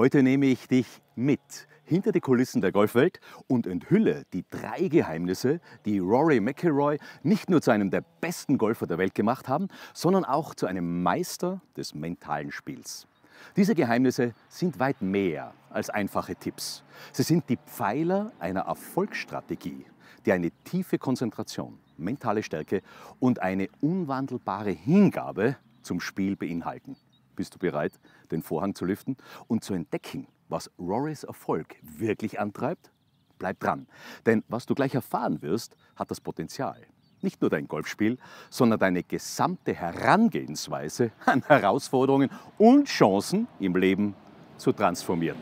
Heute nehme ich dich mit hinter die Kulissen der Golfwelt und enthülle die drei Geheimnisse, die Rory McIlroy nicht nur zu einem der besten Golfer der Welt gemacht haben, sondern auch zu einem Meister des mentalen Spiels. Diese Geheimnisse sind weit mehr als einfache Tipps. Sie sind die Pfeiler einer Erfolgsstrategie, die eine tiefe Konzentration, mentale Stärke und eine unwandelbare Hingabe zum Spiel beinhalten bist du bereit, den Vorhang zu lüften und zu entdecken, was Rorys Erfolg wirklich antreibt? Bleib dran, denn was du gleich erfahren wirst, hat das Potenzial, nicht nur dein Golfspiel, sondern deine gesamte Herangehensweise an Herausforderungen und Chancen im Leben zu transformieren.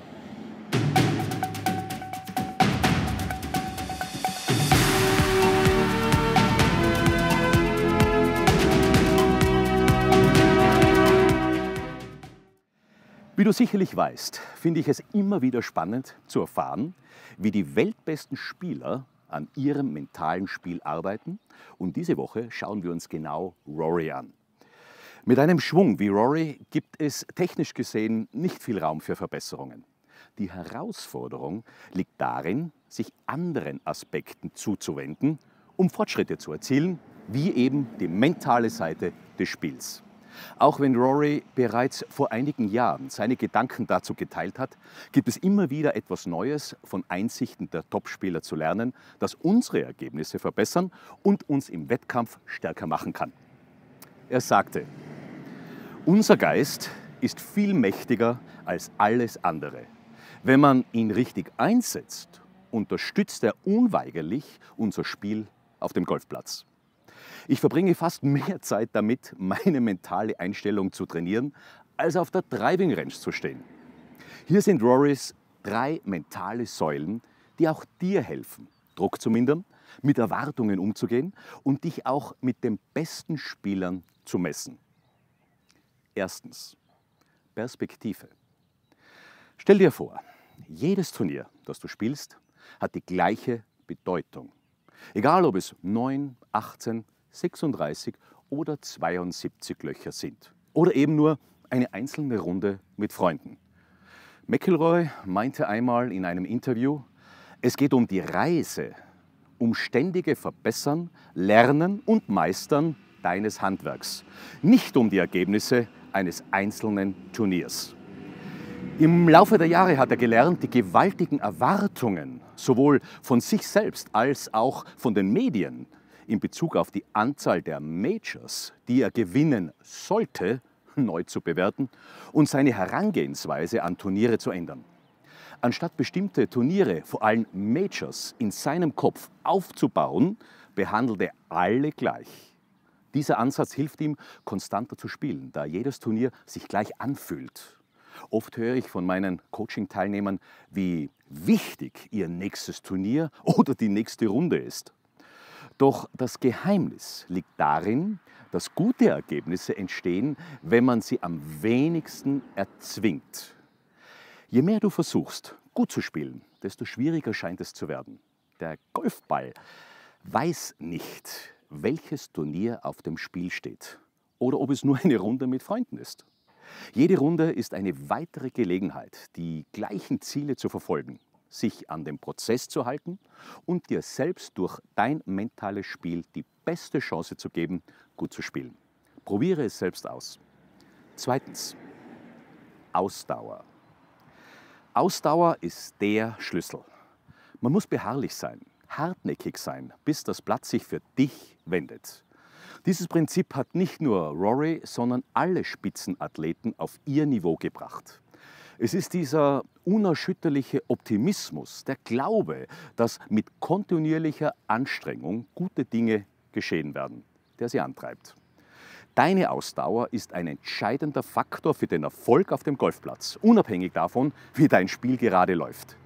Wie du sicherlich weißt, finde ich es immer wieder spannend zu erfahren, wie die weltbesten Spieler an ihrem mentalen Spiel arbeiten. Und diese Woche schauen wir uns genau Rory an. Mit einem Schwung wie Rory gibt es technisch gesehen nicht viel Raum für Verbesserungen. Die Herausforderung liegt darin, sich anderen Aspekten zuzuwenden, um Fortschritte zu erzielen, wie eben die mentale Seite des Spiels. Auch wenn Rory bereits vor einigen Jahren seine Gedanken dazu geteilt hat, gibt es immer wieder etwas Neues von Einsichten der Topspieler zu lernen, das unsere Ergebnisse verbessern und uns im Wettkampf stärker machen kann. Er sagte, unser Geist ist viel mächtiger als alles andere. Wenn man ihn richtig einsetzt, unterstützt er unweigerlich unser Spiel auf dem Golfplatz. Ich verbringe fast mehr Zeit damit, meine mentale Einstellung zu trainieren, als auf der Driving Range zu stehen. Hier sind Rorys drei mentale Säulen, die auch dir helfen, Druck zu mindern, mit Erwartungen umzugehen und dich auch mit den besten Spielern zu messen. Erstens, Perspektive. Stell dir vor, jedes Turnier, das du spielst, hat die gleiche Bedeutung. Egal ob es 9, 18, 36 oder 72 Löcher sind. Oder eben nur eine einzelne Runde mit Freunden. McElroy meinte einmal in einem Interview, es geht um die Reise, um ständige Verbessern, Lernen und Meistern deines Handwerks, nicht um die Ergebnisse eines einzelnen Turniers. Im Laufe der Jahre hat er gelernt, die gewaltigen Erwartungen sowohl von sich selbst als auch von den Medien in Bezug auf die Anzahl der Majors, die er gewinnen sollte, neu zu bewerten und seine Herangehensweise an Turniere zu ändern. Anstatt bestimmte Turniere, vor allem Majors, in seinem Kopf aufzubauen, behandelt er alle gleich. Dieser Ansatz hilft ihm, konstanter zu spielen, da jedes Turnier sich gleich anfühlt. Oft höre ich von meinen Coaching-Teilnehmern, wie wichtig ihr nächstes Turnier oder die nächste Runde ist. Doch das Geheimnis liegt darin, dass gute Ergebnisse entstehen, wenn man sie am wenigsten erzwingt. Je mehr du versuchst, gut zu spielen, desto schwieriger scheint es zu werden. Der Golfball weiß nicht, welches Turnier auf dem Spiel steht oder ob es nur eine Runde mit Freunden ist. Jede Runde ist eine weitere Gelegenheit, die gleichen Ziele zu verfolgen sich an den Prozess zu halten und dir selbst durch dein mentales Spiel die beste Chance zu geben, gut zu spielen. Probiere es selbst aus. Zweitens, Ausdauer. Ausdauer ist der Schlüssel. Man muss beharrlich sein, hartnäckig sein, bis das Blatt sich für dich wendet. Dieses Prinzip hat nicht nur Rory, sondern alle Spitzenathleten auf ihr Niveau gebracht. Es ist dieser unerschütterliche Optimismus, der Glaube, dass mit kontinuierlicher Anstrengung gute Dinge geschehen werden, der sie antreibt. Deine Ausdauer ist ein entscheidender Faktor für den Erfolg auf dem Golfplatz, unabhängig davon, wie dein Spiel gerade läuft.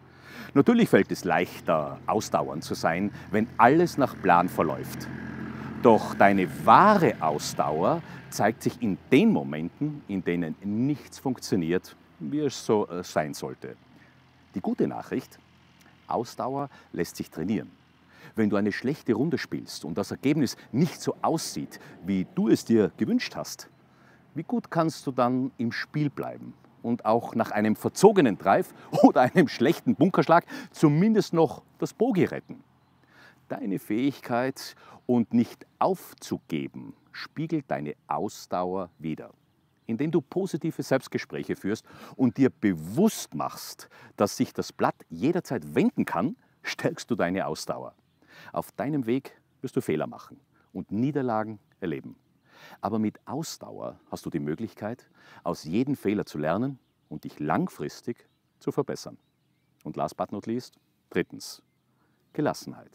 Natürlich fällt es leichter, ausdauernd zu sein, wenn alles nach Plan verläuft. Doch deine wahre Ausdauer zeigt sich in den Momenten, in denen nichts funktioniert wie es so äh, sein sollte. Die gute Nachricht, Ausdauer lässt sich trainieren. Wenn du eine schlechte Runde spielst und das Ergebnis nicht so aussieht, wie du es dir gewünscht hast, wie gut kannst du dann im Spiel bleiben und auch nach einem verzogenen Drive oder einem schlechten Bunkerschlag zumindest noch das Bogie retten? Deine Fähigkeit und nicht aufzugeben spiegelt deine Ausdauer wider indem du positive Selbstgespräche führst und dir bewusst machst, dass sich das Blatt jederzeit wenden kann, stärkst du deine Ausdauer. Auf deinem Weg wirst du Fehler machen und Niederlagen erleben. Aber mit Ausdauer hast du die Möglichkeit, aus jedem Fehler zu lernen und dich langfristig zu verbessern. Und last but not least, drittens, Gelassenheit.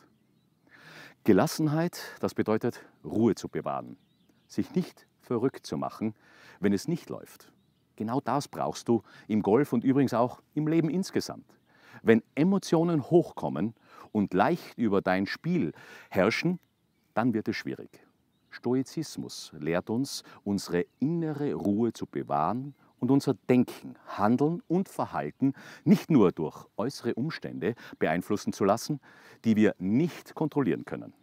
Gelassenheit, das bedeutet Ruhe zu bewahren, sich nicht verrückt zu machen, wenn es nicht läuft. Genau das brauchst du im Golf und übrigens auch im Leben insgesamt. Wenn Emotionen hochkommen und leicht über dein Spiel herrschen, dann wird es schwierig. Stoizismus lehrt uns, unsere innere Ruhe zu bewahren und unser Denken, Handeln und Verhalten nicht nur durch äußere Umstände beeinflussen zu lassen, die wir nicht kontrollieren können.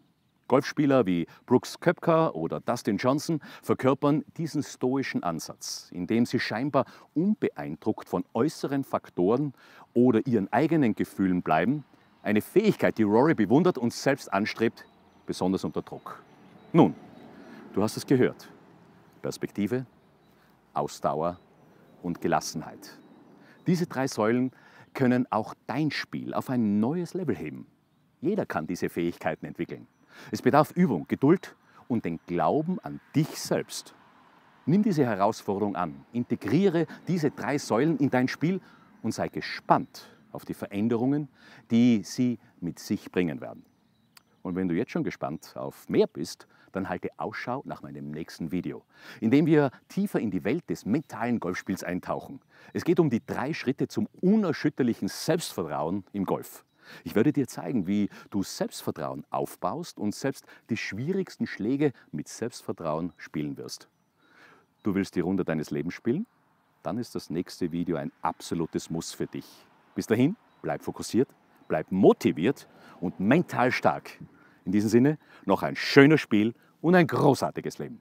Golfspieler wie Brooks Köpker oder Dustin Johnson verkörpern diesen stoischen Ansatz, indem sie scheinbar unbeeindruckt von äußeren Faktoren oder ihren eigenen Gefühlen bleiben, eine Fähigkeit, die Rory bewundert und selbst anstrebt, besonders unter Druck. Nun, du hast es gehört. Perspektive, Ausdauer und Gelassenheit. Diese drei Säulen können auch dein Spiel auf ein neues Level heben. Jeder kann diese Fähigkeiten entwickeln. Es bedarf Übung, Geduld und den Glauben an dich selbst. Nimm diese Herausforderung an, integriere diese drei Säulen in dein Spiel und sei gespannt auf die Veränderungen, die sie mit sich bringen werden. Und wenn du jetzt schon gespannt auf mehr bist, dann halte Ausschau nach meinem nächsten Video, in dem wir tiefer in die Welt des mentalen Golfspiels eintauchen. Es geht um die drei Schritte zum unerschütterlichen Selbstvertrauen im Golf. Ich werde dir zeigen, wie du Selbstvertrauen aufbaust und selbst die schwierigsten Schläge mit Selbstvertrauen spielen wirst. Du willst die Runde deines Lebens spielen? Dann ist das nächste Video ein absolutes Muss für dich. Bis dahin, bleib fokussiert, bleib motiviert und mental stark. In diesem Sinne, noch ein schönes Spiel und ein großartiges Leben.